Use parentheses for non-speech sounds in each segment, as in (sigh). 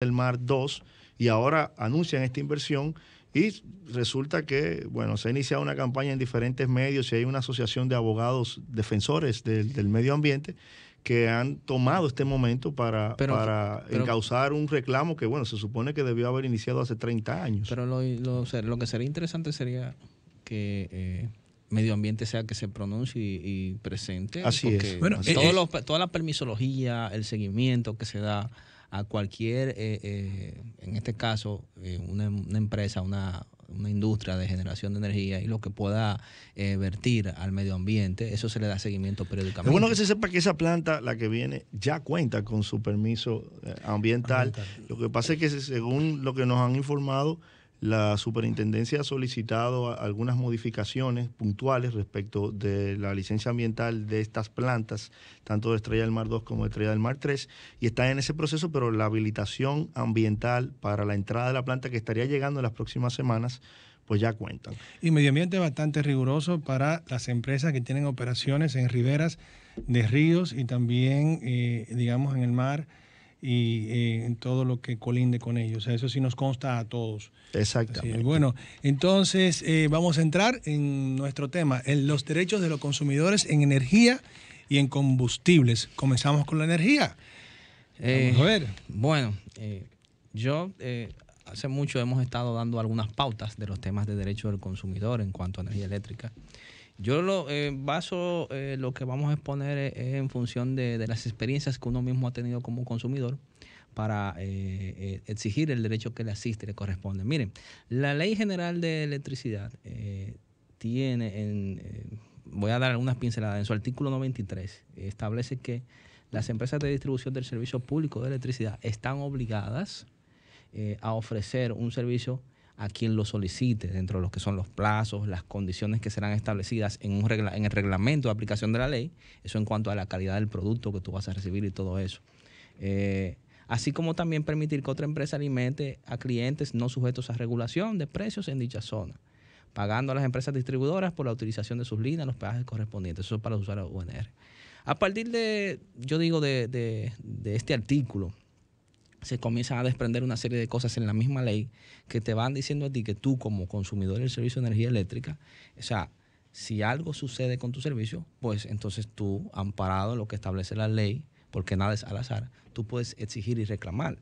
del Mar 2 y ahora anuncian esta inversión y resulta que, bueno, se ha iniciado una campaña en diferentes medios y hay una asociación de abogados defensores del, medio ambiente que han tomado este momento para, para encauzar un reclamo que, bueno, se supone que debió haber iniciado hace 30 años. Pero lo, lo, que sería interesante sería que... Eh, medio ambiente sea que se pronuncie y, presente. Así es. Eh, eh, toda la permisología, el seguimiento que se da a cualquier, eh, eh, en este caso, eh, una, empresa, una, una, industria de generación de energía y lo que pueda vertir al medio ambiente, eso se le da seguimiento periódicamente. Es bueno que se sepa que esa planta, la que viene, ya cuenta con su permiso ambiental. Lo que pasa es que según lo que nos han informado, la superintendencia ha solicitado algunas modificaciones puntuales respecto de la licencia ambiental de estas plantas, tanto de Estrella del Mar 2 como de Estrella del Mar 3, y está en ese proceso, pero la habilitación ambiental para la entrada de la planta que estaría llegando en las próximas semanas, pues ya cuentan. Y medio ambiente bastante riguroso para las empresas que tienen operaciones en riberas de ríos y también, eh, digamos, en el mar y eh, en todo lo que colinde con ellos. eso sí nos consta a todos. Exactamente. bueno, entonces eh, vamos a entrar en nuestro tema, en los derechos de los consumidores en energía y en combustibles. Comenzamos con la energía. a eh, ver. Bueno, yo hace mucho hemos estado dando algunas pautas de los temas de derechos del consumidor en cuanto a energía eléctrica. Yo lo eh, baso, eh, lo que vamos a exponer eh, es en función de, las experiencias que uno mismo ha tenido como consumidor para exigir el derecho que le asiste le corresponde. Miren, la Ley General de Electricidad tiene, voy a dar algunas pinceladas, en su artículo 93 establece que las empresas de distribución del servicio público de electricidad están obligadas a ofrecer un servicio a quien lo solicite dentro de lo que son los plazos, las condiciones que serán establecidas en, un en el reglamento de aplicación de la ley, eso en cuanto a la calidad del producto que tú vas a recibir y todo eso. Eh, así como también permitir que otra empresa alimente a clientes no sujetos a regulación de precios en dicha zona, pagando a las empresas distribuidoras por la utilización de sus líneas, los peajes correspondientes. Eso es para usar usuarios UNR. A partir de, yo digo, de este artículo, se comienzan a desprender una serie de cosas en la misma ley que te van diciendo a ti que tú como consumidor del servicio de energía eléctrica, o sea, si algo sucede con tu servicio, pues entonces tú, amparado lo que establece la ley, porque nada es al azar, tú puedes exigir y reclamar.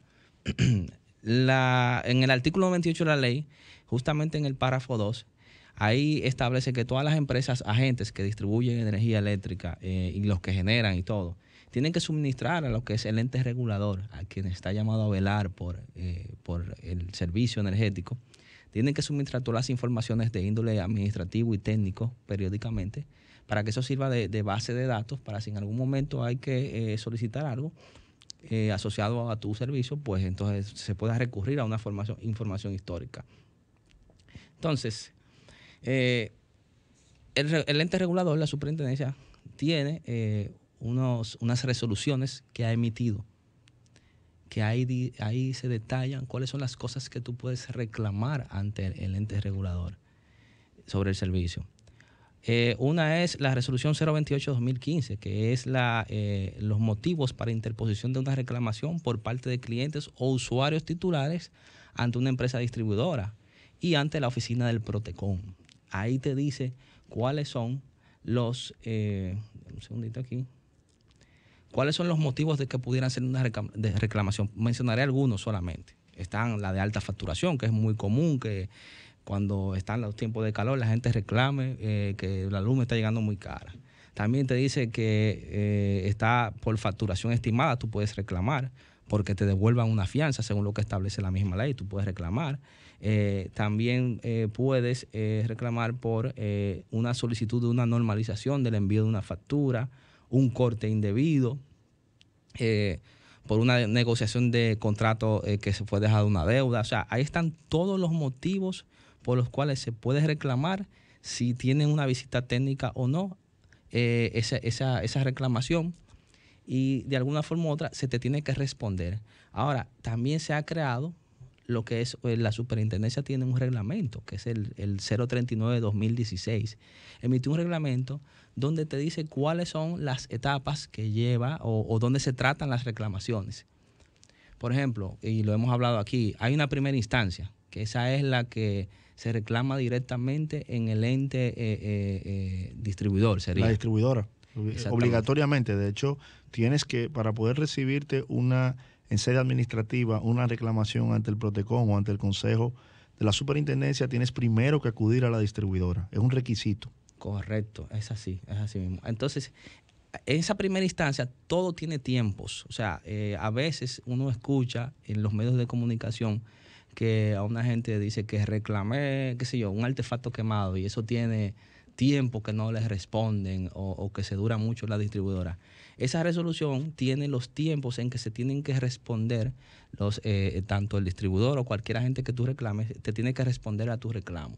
(clears throat) la, en el artículo 28 de la ley, justamente en el párrafo 2, ahí establece que todas las empresas agentes que distribuyen energía eléctrica eh, y los que generan y todo, tienen que suministrar a lo que es el ente regulador, a quien está llamado a velar por, eh, por el servicio energético, tienen que suministrar todas las informaciones de índole administrativo y técnico periódicamente para que eso sirva de, base de datos, para si en algún momento hay que eh, solicitar algo eh, asociado a tu servicio, pues entonces se pueda recurrir a una información histórica. Entonces, el, ente regulador, la superintendencia, tiene unas resoluciones que ha emitido, que ahí, ahí se detallan cuáles son las cosas que tú puedes reclamar ante el, ente regulador sobre el servicio. Eh, una es la resolución 028-2015, que es la, eh, los motivos para interposición de una reclamación por parte de clientes o usuarios titulares ante una empresa distribuidora y ante la oficina del Protecon. Ahí te dice cuáles son los... Eh, un segundito aquí. ¿Cuáles son los motivos de que pudieran ser una reclamación? Mencionaré algunos solamente. Están la de alta facturación, que es muy común que cuando están los tiempos de calor la gente reclame eh, que la luz me está llegando muy cara. También te dice que eh, está por facturación estimada, tú puedes reclamar porque te devuelvan una fianza según lo que establece la misma ley, tú puedes reclamar. Eh, también puedes reclamar por una solicitud de una normalización del envío de una factura, un corte indebido, eh, por una negociación de contrato eh, que se fue dejado una deuda. O sea, ahí están todos los motivos por los cuales se puede reclamar si tienen una visita técnica o no eh, esa, esa, reclamación y de alguna forma u otra se te tiene que responder. Ahora, también se ha creado lo que es pues, la superintendencia tiene un reglamento, que es el, 039 2016. Emitió un reglamento donde te dice cuáles son las etapas que lleva o, dónde se tratan las reclamaciones. Por ejemplo, y lo hemos hablado aquí, hay una primera instancia, que esa es la que se reclama directamente en el ente eh, eh, eh, distribuidor. Sería. La distribuidora, obligatoriamente. De hecho, tienes que, para poder recibirte una en sede administrativa una reclamación ante el PROTECOM o ante el Consejo de la Superintendencia, tienes primero que acudir a la distribuidora. Es un requisito. Correcto, es así, es así mismo. Entonces, en esa primera instancia, todo tiene tiempos. O sea, eh, a veces uno escucha en los medios de comunicación que a una gente dice que reclamé, qué sé yo, un artefacto quemado y eso tiene tiempo que no les responden o, que se dura mucho la distribuidora. Esa resolución tiene los tiempos en que se tienen que responder los, eh, eh, tanto el distribuidor o cualquier agente que tú reclames, te tiene que responder a tu reclamo.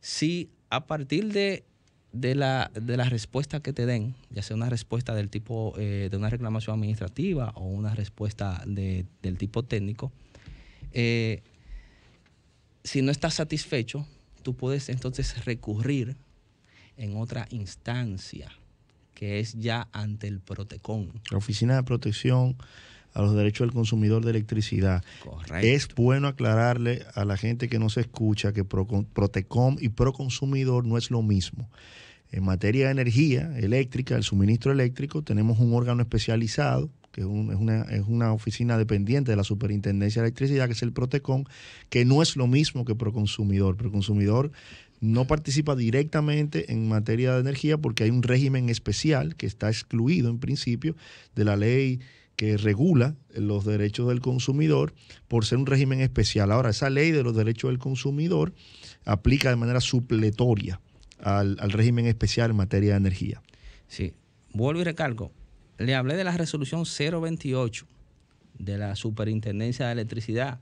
Si a partir de, la, respuesta que te den, ya sea una respuesta del tipo eh, de una reclamación administrativa o una respuesta del tipo técnico, si no estás satisfecho, tú puedes entonces recurrir en otra instancia, que es ya ante el Protecon. La Oficina de Protección a los Derechos del Consumidor de Electricidad. Correcto. Es bueno aclararle a la gente que no se escucha que Protecom y Proconsumidor no es lo mismo. En materia de energía eléctrica, el suministro eléctrico, tenemos un órgano especializado, que es, una, oficina dependiente de la Superintendencia de Electricidad, que es el Protecon, que no es lo mismo que Proconsumidor. Proconsumidor no participa directamente en materia de energía porque hay un régimen especial que está excluido en principio de la ley que regula los derechos del consumidor por ser un régimen especial. Ahora, esa ley de los derechos del consumidor aplica de manera supletoria al, régimen especial en materia de energía. Sí, vuelvo y recalco. Le hablé de la resolución 028 de la Superintendencia de Electricidad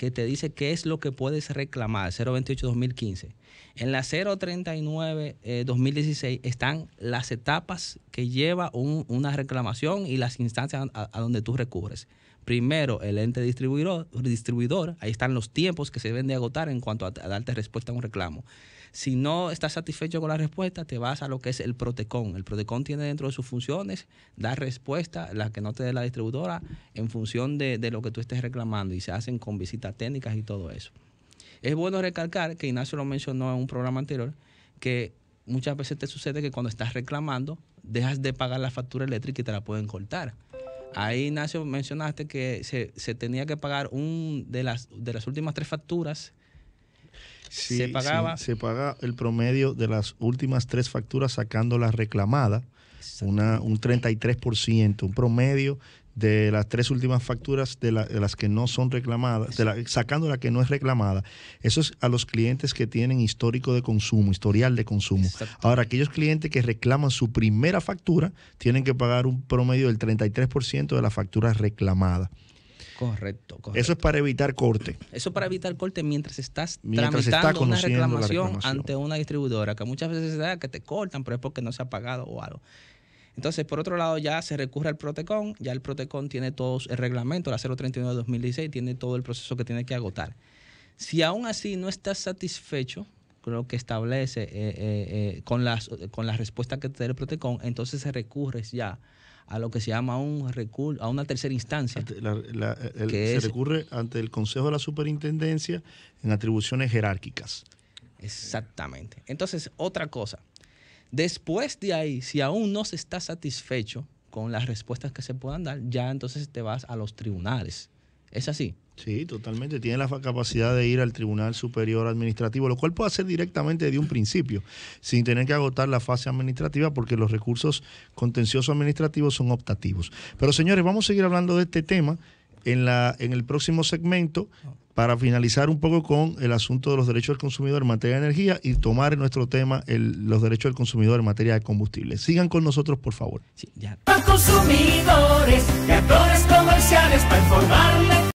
que te dice qué es lo que puedes reclamar, 028-2015. En la 039-2016 eh, están las etapas que lleva una reclamación y las instancias a, donde tú recurres. Primero, el ente distribuidor, distribuidor, ahí están los tiempos que se deben de agotar en cuanto a, a darte respuesta a un reclamo. Si no estás satisfecho con la respuesta, te vas a lo que es el protecón. El protecón tiene dentro de sus funciones dar respuesta, la que no te dé la distribuidora, en función de, lo que tú estés reclamando y se hacen con visitas técnicas y todo eso. Es bueno recalcar que Ignacio lo mencionó en un programa anterior, que muchas veces te sucede que cuando estás reclamando, dejas de pagar la factura eléctrica y te la pueden cortar. Ahí, Ignacio, mencionaste que se, se tenía que pagar un de las, de las últimas tres facturas se pagaba. se paga el promedio de las últimas tres facturas sacando la reclamada, un 33%, un promedio de las tres últimas facturas de, las que no son reclamadas, sacando la que no es reclamada. Eso es a los clientes que tienen histórico de consumo, historial de consumo. Ahora, aquellos clientes que reclaman su primera factura tienen que pagar un promedio del 33% de la factura reclamada. Correcto, correcto. Eso es para evitar corte. Eso para evitar corte mientras estás tramitando una reclamación, ante una distribuidora, que muchas veces se da que te cortan, pero es porque no se ha pagado o algo. Entonces, por otro lado, ya se recurre al Protecon, ya el Protecon tiene todo el reglamento, la 039 de 2016, tiene todo el proceso que tiene que agotar. Si aún así no estás satisfecho con lo que establece, eh, eh, eh, con, las, con la respuesta que te da el Protecon, entonces se recurre ya a lo que se llama un recurso, a una tercera instancia. Este, que se recurre ante el Consejo de la Superintendencia en atribuciones jerárquicas. Exactamente. Entonces, otra cosa. Después de ahí, si aún no se está satisfecho con las respuestas que se puedan dar, ya entonces te vas a los tribunales. ¿Es así? Sí, totalmente. Tiene la capacidad de ir al Tribunal Superior Administrativo, lo cual puede hacer directamente de un principio, sin tener que agotar la fase administrativa, porque los recursos contenciosos administrativos son optativos. Pero señores, vamos a seguir hablando de este tema en, la, en el próximo segmento para finalizar un poco con el asunto de los derechos del consumidor en materia de energía y tomar nuestro tema los derechos del consumidor en materia de combustible. Sigan con nosotros, por favor. consumidores, actores comerciales, para informarles